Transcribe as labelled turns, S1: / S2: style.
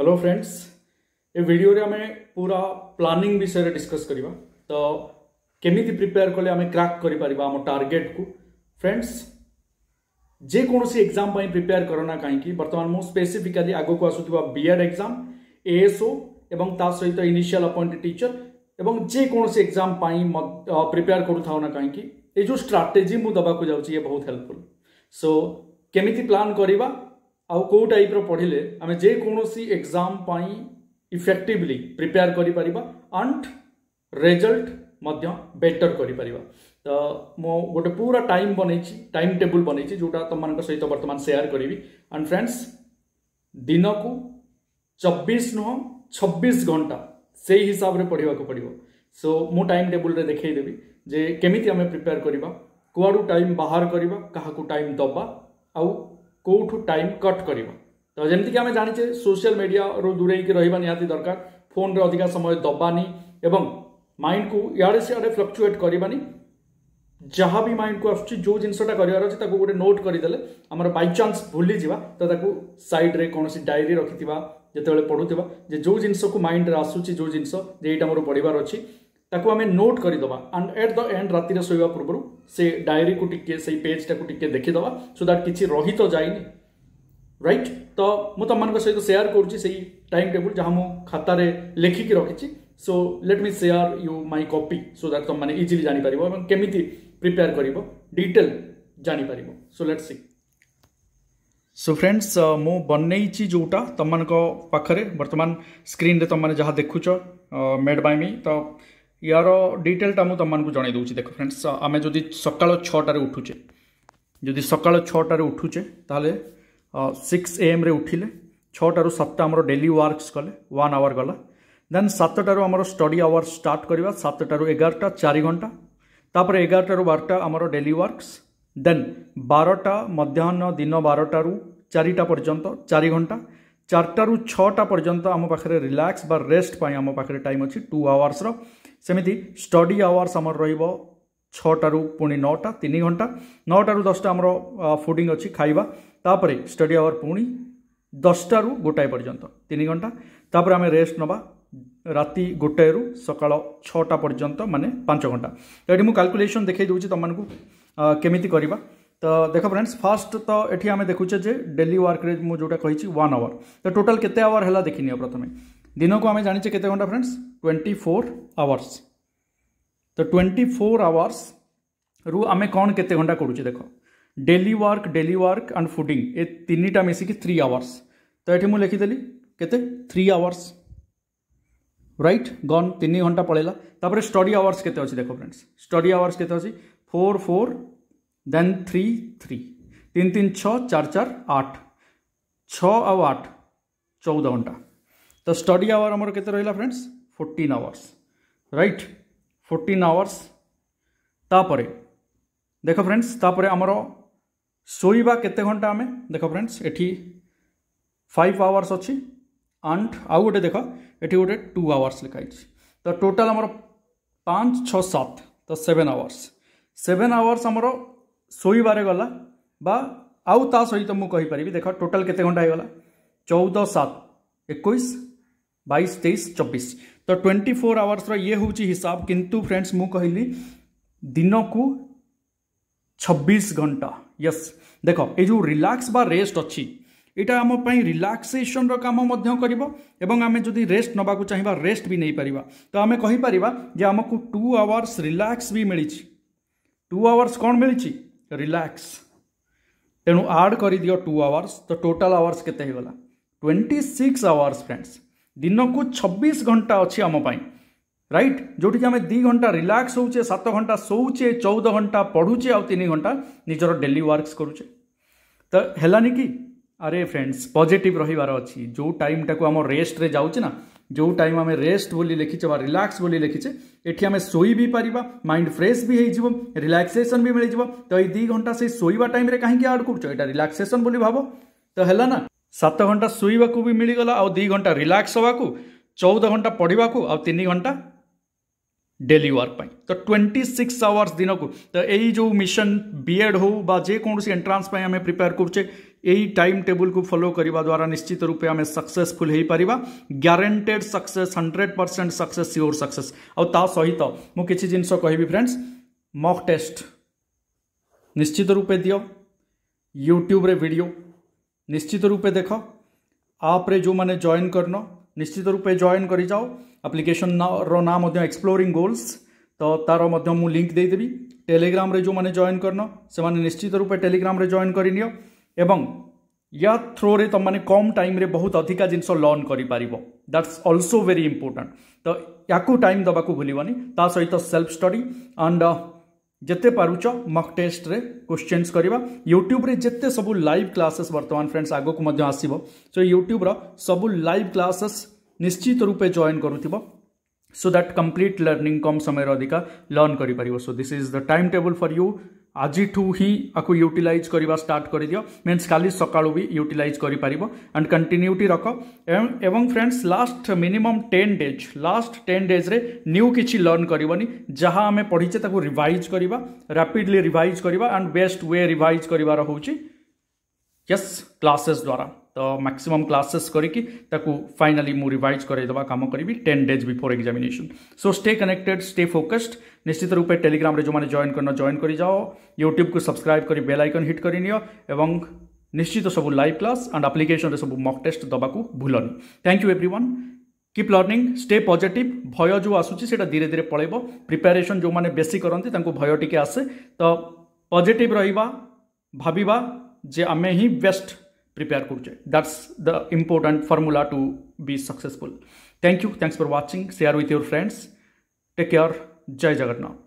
S1: hello friends ए video रे हमें पूरा प्लानिंग विषय डिस्कस करवा तो केमी प्रिपेयर कले हमें क्रैक कर टारगेट को फ्रेंड्स जेकोसी एग्जाम प्रिपेयर करना कहीं बर्तमान मुझे स्पेसीफिकाली आग को आसुवा बी एड एक्जाम एएसओ एवं सहित इनिशियाल अपॉइंटेड टीचर एवं जेकोसी एक्जाम प्रिपेयर करूँ ना कहीं ये स्ट्राटेजी मुझे देवाक जाऊँगी ये बहुत हेल्पफुल सो so, केमी प्लान करवा आो टाइप पढ़ले आम जेकोसी एग्जाम इफेक्टिवली प्रिपेयर करी एंड रिजल्ट बेटर करी तो मो गोटे पूरा टाइम बनई टाइम टेबुल बनई जोटा तुम मान सहित बर्तमान सेयार करी एंड फ्रेंड्स दिन को चबीश नुह छब्बीस घंटा से हिसाब से पढ़ाक पड़ो सो मु टाइम टेबुल देखेदेवि जे केमी आम प्रिपेयर करवा कड़ू टाइम बाहर करवा क्या टाइम दबा आ କେଉଁଠୁ ଟାଇମ୍ କଟ୍ କରିବ ତ ଯେମିତିକି ଆମେ ଜାଣିଛେ ସୋସିଆଲ ମିଡ଼ିଆରୁ ଦୂରେଇକି ରହିବା ନିହାତି ଦରକାର ଫୋନ୍ରେ ଅଧିକା ସମୟ ଦେବାନି ଏବଂ ମାଇଣ୍ଡକୁ ଇଆଡ଼େ ସିଆଡ଼େ ଫ୍ଲକ୍ଚୁଏଟ୍ କରିବାନି ଯାହା ବି ମାଇଣ୍ଡକୁ ଆସୁଛି ଯେଉଁ ଜିନିଷଟା କରିବାର ଅଛି ତାକୁ ଗୋଟେ ନୋଟ୍ କରିଦେଲେ ଆମର ବାଇଚାନ୍ସ ଭୁଲିଯିବା ତ ତାକୁ ସାଇଡ଼୍ରେ କୌଣସି ଡାଏରୀ ରଖିଥିବା ଯେତେବେଳେ ପଢ଼ୁଥିବା ଯେ ଯେଉଁ ଜିନିଷକୁ ମାଇଣ୍ଡରେ ଆସୁଛି ଯେଉଁ ଜିନିଷ ଯେ ଏଇଟା ମୋର ପଢ଼ିବାର ଅଛି ताको आम नोट करदे एंड एट द एंड रात शोवा पूर्व से डायरी को टी से पेजटा को टी देखीद सो दैट कि रही तो जाए रईट तो मुझे सहित सेयार कर टाइम टेबुल जहाँ मुझे खातें लिखिकी रखी so let me share you my copy so that तुम मैंने इजिली जापर एवं केमी प्रिपेयर कर डिटेल जापर so let see so friends मु बनई जोटा तुम मान पाखे बर्तमान स्क्रीन रे तुम मैंने जहाँ देखु मेड बाय मी तो ୟାର ଡିଟେଲଟା ମୁଁ ତୁମମାନଙ୍କୁ ଜଣାଇ ଦେଉଛି ଦେଖ ଫ୍ରେଣ୍ଡସ୍ ଆମେ ଯଦି ସକାଳ ଛଅଟାରେ ଉଠୁଛେ ଯଦି ସକାଳ ଛଅଟାରେ ଉଠୁଛେ ତାହେଲେ ସିକ୍ସ ଏଏମ୍ରେ ଉଠିଲେ ଛଅଟାରୁ ସାତଟା ଆମର ଡେଲି ୱାର୍କସ୍ କଲେ ୱାନ୍ ଆୱାର ଗଲା ଦେନ୍ ସାତଟାରୁ ଆମର ଷ୍ଟଡି ଆୱାର ଷ୍ଟାର୍ଟ କରିବା ସାତଟାରୁ ଏଗାରଟା ଚାରି ଘଣ୍ଟା ତାପରେ ଏଗାରଟାରୁ ବାରଟା ଆମର ଡେଲି ୱାର୍କସ୍ ଦେନ୍ ବାରଟା ମଧ୍ୟାହ୍ନ ଦିନ ବାରଟାରୁ ଚାରିଟା ପର୍ଯ୍ୟନ୍ତ ଚାରି ଘଣ୍ଟା ଚାରିଟାରୁ ଛଅଟା ପର୍ଯ୍ୟନ୍ତ ଆମ ପାଖରେ ରିଲାକ୍ସ ବା ରେଷ୍ଟ ପାଇଁ ଆମ ପାଖରେ ଟାଇମ୍ ଅଛି ଟୁ ଆୱାର୍ସର ସେମିତି ଷ୍ଟଡି ଆୱାର୍ସ ଆମର ରହିବ ଛଅଟାରୁ ପୁଣି ନଅଟା ତିନି ଘଣ୍ଟା ନଅଟାରୁ ଦଶଟା ଆମର ଫୁଡ଼ିଂ ଅଛି ଖାଇବା ତାପରେ ଷ୍ଟଡି ଆୱାର ପୁଣି ଦଶଟାରୁ ଗୋଟାଏ ପର୍ଯ୍ୟନ୍ତ ତିନି ଘଣ୍ଟା ତାପରେ ଆମେ ରେଷ୍ଟ ନେବା ରାତି ଗୋଟାଏରୁ ସକାଳ ଛଅଟା ପର୍ଯ୍ୟନ୍ତ ମାନେ ପାଞ୍ଚ ଘଣ୍ଟା ତ ଏଠି ମୁଁ କାଲକୁଲେସନ୍ ଦେଖାଇ ଦେଉଛି ତୁମମାନଙ୍କୁ କେମିତି କରିବା ତ ଦେଖ ଫ୍ରେଣ୍ଡସ୍ ଫାର୍ଷ୍ଟ ତ ଏଠି ଆମେ ଦେଖୁଛେ ଯେ ଡେଲି ୱାର୍କରେ ମୁଁ ଯେଉଁଟା କହିଛି ୱାନ୍ ଆୱାର ତ ଟୋଟାଲ୍ କେତେ ଆୱାର ହେଲା ଦେଖିନିଅ ପ୍ରଥମେ ଦିନକୁ ଆମେ ଜାଣିଛେ କେତେ ଘଣ୍ଟା ଫ୍ରେଣ୍ଡସ୍ ଟ୍ୱେଣ୍ଟି ଫୋର୍ ଆୱାର୍ସ ତ ଟ୍ୱେଣ୍ଟି ଫୋର୍ ଆୱାର୍ସରୁ ଆମେ କ'ଣ କେତେ ଘଣ୍ଟା କରୁଛେ ଦେଖ daily work daily work and fooding ଏ ତିନିଟା ମିଶିକି ଥ୍ରୀ ଆୱାର୍ସ ତ ଏଠି ମୁଁ ଲେଖିଦେଲି କେତେ ଥ୍ରୀ ଆୱାର୍ସ ରାଇଟ୍ ଗନ୍ ତିନି ଘଣ୍ଟା ପଳେଇଲା ତାପରେ ଷ୍ଟଡ଼ି ଆୱାର୍ସ କେତେ ଅଛି ଦେଖ ଫ୍ରେଣ୍ଡସ୍ ଷ୍ଟଡ଼ି ଆୱାର୍ସ କେତେ ଅଛି four four then three three ତିନି ତିନି ଛଅ ଚାରି ଚାରି ଆଠ ଛଅ ଆଉ ଆଠ ଚଉଦ ଘଣ୍ଟା तो स्टडी आवर आमर के रहा friends 14 hours right fourteen hours तापर देख फ्रेंड्स तापर आमर शोवा केते घंटा आमे देख फ्रेंड्स एटी फाइव आवर्स अच्छी आंड आउ गोटे देख ये गोटे टू आवर्स लिखाई तो टोटल आमर पाँच 6 सात तो सेवेन आवर्स सेवेन आवर्स आमर शोबारे गला बात मुझे कहीपरि सहित टोटाल के घंटा होगा चौदह सात एक बैस तेईस चबीस तो ट्वेंटी फोर आवर्स रे हूँ हिसाब किंतु फ्रेंड्स मुझे दिन को छब्बीस घंटा यस देख यो रिलैक्स बा रेस्ट अच्छी यहाँ आमपाई रिलैक्सेसन राम कर रेस्ट नाक चाहिए रेस्ट भी नहीं पार तो आम कहीपर जे आमको टू आवर्स रिलैक्स भी मिली टू आवर्स कौन मिली रिलैक्स तेणु आड कर दि टू आवर्स तो टोटाल आवर्स के ट्वेंटी सिक्स आवर्स फ्रेंड्स ଦିନକୁ ଛବିଶ ଘଣ୍ଟା ଅଛି ଆମ ପାଇଁ ରାଇଟ୍ ଯେଉଁଠିକି ଆମେ ଦୁଇ ଘଣ୍ଟା ରିଲାକ୍ସ ହେଉଛେ ସାତ ଘଣ୍ଟା ଶୋଉଛେ ଚଉଦ ଘଣ୍ଟା ପଢ଼ୁଛେ ଆଉ ତିନି ଘଣ୍ଟା ନିଜର ଡେଲି ୱାର୍କସ୍ କରୁଛେ ତ ହେଲାନି କି ଆରେ ଫ୍ରେଣ୍ଡସ୍ ପଜିଟିଭ୍ ରହିବାର ଅଛି ଯେଉଁ ଟାଇମ୍ଟାକୁ ଆମ ରେଷ୍ଟରେ ଯାଉଛି ନା ଯେଉଁ ଟାଇମ୍ ଆମେ ରେଷ୍ଟ ବୋଲି ଲେଖିଛେ ବା ରିଲାକ୍ସ ବୋଲି ଲେଖିଛେ ଏଠି ଆମେ ଶୋଇ ବି ପାରିବା ମାଇଣ୍ଡ ଫ୍ରେଶ୍ ବି ହେଇଯିବ ରିଲାକ୍ସେସନ୍ ବି ମିଳିଯିବ ତ ଏଇ ଦୁଇ ଘଣ୍ଟା ସେଇ ଶୋଇବା ଟାଇମ୍ରେ କାହିଁକି ଆଡ଼୍ କରୁଛ ଏଇଟା ରିଲାକ୍ସେସନ୍ ବୋଲି ଭାବ ତ ହେଲା ନା सात घंटा शुवाक भी मिलगला आ दु घंटा रिलैक्स हाँ चौदह घंटा पढ़वाक आन घंटा डेली वर्क तो ट्वेंटी सिक्स आवर्स दिन को तो यही जो मिशन बीएड हो बा जे जेकोसी एंट्रान्स आम प्रिपेयर करुचे यही टाइम टेबल को फॉलो करने द्वारा निश्चित रूपे आम successful guaranteed success hundred percent success sure success सहित मुझे जिनस कह फ्रेंड्स मक टेस्ट निश्चित रूपे दि यूट्यूब्रे भिड निश्चित रूपे देख आप्रे जो मैंने जॉन कर निश्चित रूपे जॉन कर जाओ आप्लिकेसन नाम एक्सप्लोरी गोल्स तो तार लिंक देदेवि टेलीग्राम जो मैंने जॉन कर न से निश्चित रूपे टेलीग्राम जॉन कर या थ्रो रे तुम तो मैंने कम टाइम रे बहुत अधिका जिन लर्न कर दैट्स अल्सो वेरी इंपोर्टां तो या टाइम देवाक भूल सहित सेल्फ स्टडी एंड जिते पार्च मक टेस्ट रे क्वेश्चंस करवा यूट्यूब्रे जिते सब लाइव क्लासेस वर्तमान फ्रेंड्स आग को आसो सो यूट्यूब्र सब लाइव क्लासेस निश्चित रूपे जॉन करु सो दैट कंप्लीट लर्निंग कम समय अधिका लर्न कर so this is the time table for you आज ही आपको यूटिलाइज करवा स्टार्ट कर दियो मीन का सका भी कर एंड कंटिन्यूटी रख एवं friends last minimum ten days last ten days रे न्यू किसी लर्न करनी जहाँ आम पढ़ीचे रिभाइज करवा रैपिडली रिभाइज करवा एंड बेस्ट वे रिभाइज करार हूँ यस क्लासेस द्वारा तो मैक्सिमम क्लासेस करी फाइनाली मुझे रिवाइज कराइद कम करी ten days before examination so stay connected stay focused निश्चित रूप टेलीग्राम जो मैंने जॉन करना जॉन कर जाओ यूट्यूब को सब्सक्राइब कर बेल आइकन हिट कर निश्चित सब लाइव क्लास एंड आप्लिकेसन सब मक टेस्ट देवाक भूलन thank you every keep learning stay positive भय जो आसूस धीरे धीरे पलब प्रिपेरेसन जो मैंने बेसी करते भय टी आसे तो पजिट रही भाव जे आमे ही बेस्ट प्रिपेयर करुचे that's the important formula to be successful thank you thanks for watching share with your friends take care जय जगन्नाथ